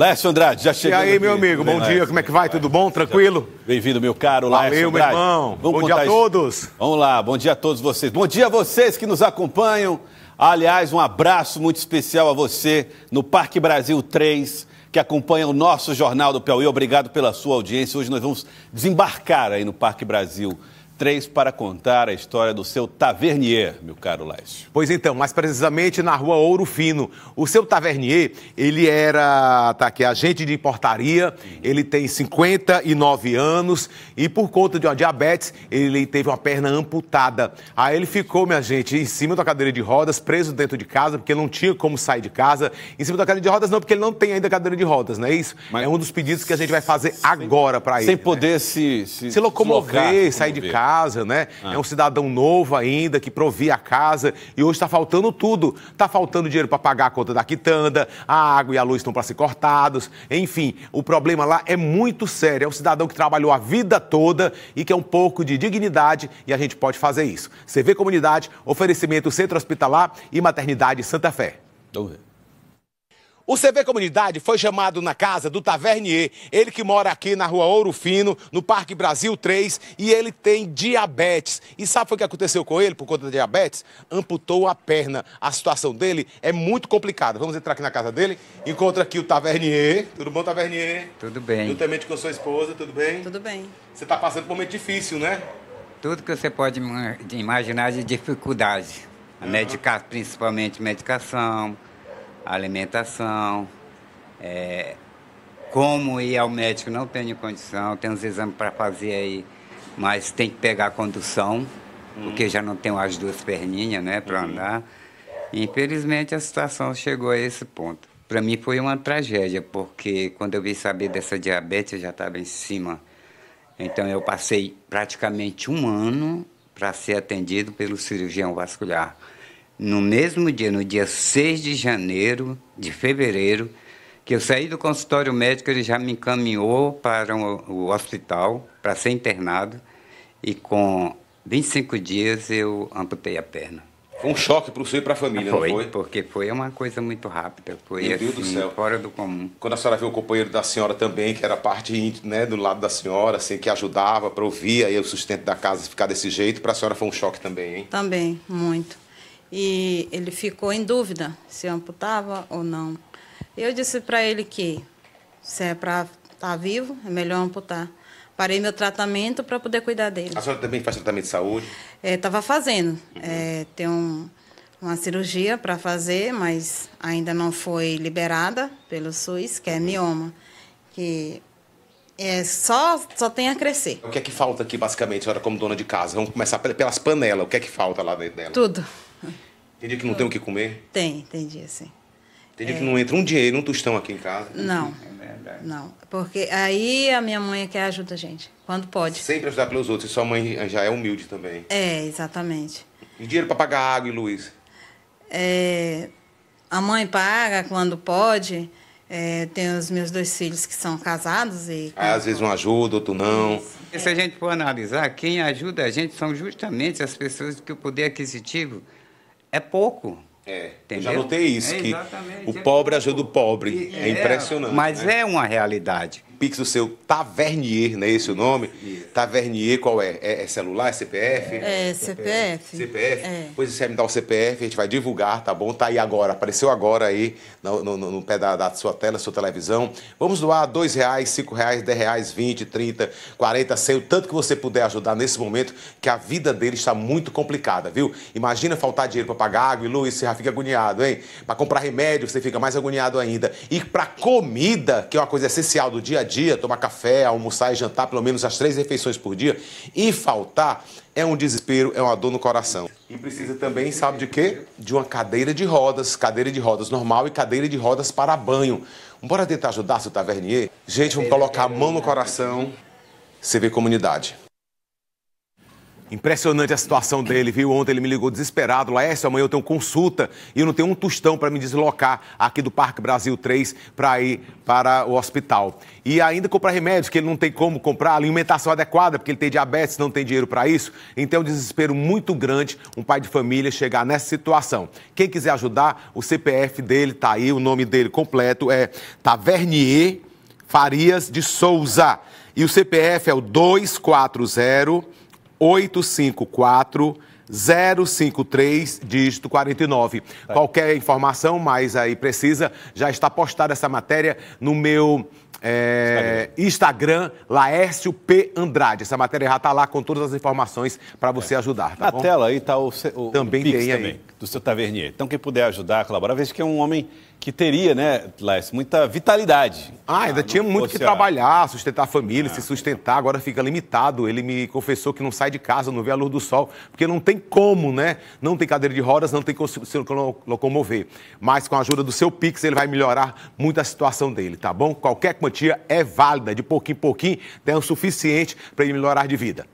Lécio Andrade, já chegou. E aí, aqui. meu amigo, bom dia, como é que vai? Tudo bom? Tranquilo? Bem-vindo, meu caro Lécio Valeu, meu irmão. Vamos bom dia a isso. todos. Vamos lá, bom dia a todos vocês. Bom dia a vocês que nos acompanham. Aliás, um abraço muito especial a você no Parque Brasil 3, que acompanha o nosso Jornal do Piauí. Obrigado pela sua audiência. Hoje nós vamos desembarcar aí no Parque Brasil 3 três para contar a história do seu tavernier, meu caro Laércio. Pois então, mais precisamente na rua Ouro Fino. O seu tavernier, ele era, tá aqui, agente de portaria, ele tem 59 anos e por conta de uma diabetes, ele teve uma perna amputada. Aí ele ficou, minha gente, em cima da cadeira de rodas, preso dentro de casa, porque não tinha como sair de casa. Em cima da cadeira de rodas não, porque ele não tem ainda cadeira de rodas, não é isso? Mas é um dos pedidos que a gente vai fazer sem, agora para ele. Sem né? poder né? se, se, se locomover, se locomover, sair de casa casa, né? Ah. É um cidadão novo ainda que provia a casa e hoje está faltando tudo. Está faltando dinheiro para pagar a conta da quitanda, a água e a luz estão para ser cortados. Enfim, o problema lá é muito sério. É um cidadão que trabalhou a vida toda e que é um pouco de dignidade e a gente pode fazer isso. CV Comunidade, oferecimento Centro Hospitalar e Maternidade Santa Fé. O CV Comunidade foi chamado na casa do Tavernier, ele que mora aqui na rua Ouro Fino, no Parque Brasil 3, e ele tem diabetes. E sabe o que aconteceu com ele por conta da diabetes? Amputou a perna. A situação dele é muito complicada. Vamos entrar aqui na casa dele, encontra aqui o Tavernier. Tudo bom, Tavernier? Tudo bem. Juntamente com sua esposa, tudo bem? Tudo bem. Você está passando por um momento difícil, né? Tudo que você pode imaginar de dificuldade. Uhum. principalmente medicação, alimentação, é, como ir ao médico, não tenho condição, tenho uns exames para fazer aí, mas tem que pegar a condução, uhum. porque já não tenho as duas perninhas, né, para uhum. andar. Infelizmente a situação chegou a esse ponto. Para mim foi uma tragédia, porque quando eu vim saber dessa diabetes, eu já estava em cima. Então eu passei praticamente um ano para ser atendido pelo cirurgião vascular no mesmo dia, no dia 6 de janeiro, de fevereiro, que eu saí do consultório médico, ele já me encaminhou para o hospital para ser internado e com 25 dias eu amputei a perna. Foi um choque para o senhor e para a família, foi, não foi? porque foi uma coisa muito rápida, foi Meu Deus assim, do céu. fora do comum. Quando a senhora viu o companheiro da senhora também, que era parte né, do lado da senhora, assim, que ajudava para ouvir aí o sustento da casa ficar desse jeito, para a senhora foi um choque também, hein? Também, muito e ele ficou em dúvida se amputava ou não. Eu disse para ele que se é para estar tá vivo, é melhor amputar. Tá. Parei meu tratamento para poder cuidar dele. A senhora também faz tratamento de saúde? Estava é, fazendo. Uhum. É, tem um, uma cirurgia para fazer, mas ainda não foi liberada pelo SUS, que é mioma, que é só, só tem a crescer. O que é que falta aqui, basicamente, a senhora como dona de casa? Vamos começar pelas panelas. O que é que falta lá dentro dela? Tudo. Tem dia que não tem o que comer? Tem, tem dia sim. Tem dia é... que não entra um dinheiro, um tostão aqui em casa. Não. É, é não. Porque aí a minha mãe é que ajuda a gente, quando pode. Sempre ajudar pelos outros. E sua mãe já é humilde também. É, exatamente. E dinheiro para pagar água e luz? É, a mãe paga quando pode. É, tenho os meus dois filhos que são casados e. Ah, às vezes um ajuda, outro não. Isso. se a gente for analisar, quem ajuda a gente são justamente as pessoas que o poder aquisitivo é pouco. É, entendeu? eu já notei isso, é, que o pobre ajuda o pobre. E, é, é impressionante. Mas né? é uma realidade. Pix do seu Tavernier, não é esse o nome? Tavernier, qual é? É, é celular, é CPF? É, é, é CPF. CPF? É. Pois você vai me dar o CPF, a gente vai divulgar, tá bom? Tá aí agora, apareceu agora aí no, no, no pé da, da, sua tela, sua televisão. Vamos doar dois reais, cinco reais, dez reais, vinte, trinta, quarenta, cem, o tanto que você puder ajudar nesse momento, que a vida dele está muito complicada, viu? Imagina faltar dinheiro para pagar água e luz, você já fica agoniado, hein? Para comprar remédio, você fica mais agoniado ainda. E para comida, que é uma coisa essencial do dia a dia, dia, tomar café, almoçar e jantar pelo menos as três refeições por dia e faltar é um desespero, é uma dor no coração. E precisa também, sabe de quê? De uma cadeira de rodas, cadeira de rodas normal e cadeira de rodas para banho. Bora tentar ajudar seu tavernier? Gente, vamos colocar a mão no coração. CV comunidade. Impressionante a situação dele, viu? Ontem ele me ligou desesperado, Laércio, amanhã eu tenho consulta e eu não tenho um tostão para me deslocar aqui do Parque Brasil 3 para ir para o hospital. E ainda comprar remédios que ele não tem como comprar, alimentação adequada, porque ele tem diabetes, não tem dinheiro para isso. Então, é um desespero muito grande um pai de família chegar nessa situação. Quem quiser ajudar, o CPF dele está aí, o nome dele completo é Tavernier Farias de Souza. E o CPF é o 240 854 053, dígito 49. Tá. Qualquer informação mais aí precisa, já está postada essa matéria no meu é, Instagram, Laércio P. Andrade. Essa matéria já está lá com todas as informações para você é. ajudar, tá Na bom? tela aí está o, o, também o Pix tem aí. Também, do seu Tavernier. Então, quem puder ajudar, colaborar, veja que é um homem que teria, né, Laércio, muita vitalidade. Ah, ainda ah, tinha muito que trabalhar, sustentar a família, ah. se sustentar, agora fica limitado. Ele me confessou que não sai de casa, não vê a luz do sol, porque não tem como, né? Não tem cadeira de rodas, não tem como se locomover. Mas com a ajuda do seu Pix, ele vai melhorar muito a situação dele, tá bom? Qualquer coisa quantia é válida, de pouquinho em pouquinho, tem o suficiente para ele melhorar de vida.